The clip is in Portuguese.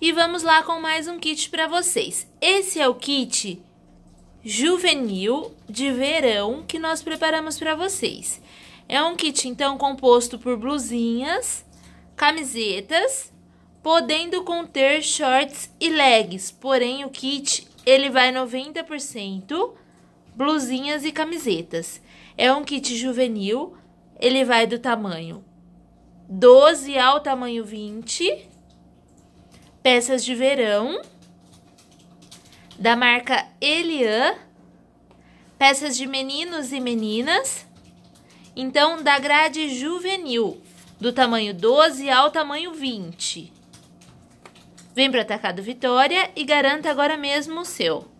E vamos lá com mais um kit para vocês. Esse é o kit juvenil de verão que nós preparamos para vocês. É um kit, então, composto por blusinhas, camisetas, podendo conter shorts e legs. Porém, o kit, ele vai 90% blusinhas e camisetas. É um kit juvenil, ele vai do tamanho 12 ao tamanho 20 peças de verão da marca Elian, peças de meninos e meninas, então da grade juvenil, do tamanho 12 ao tamanho 20. Vem para o Atacado Vitória e garanta agora mesmo o seu.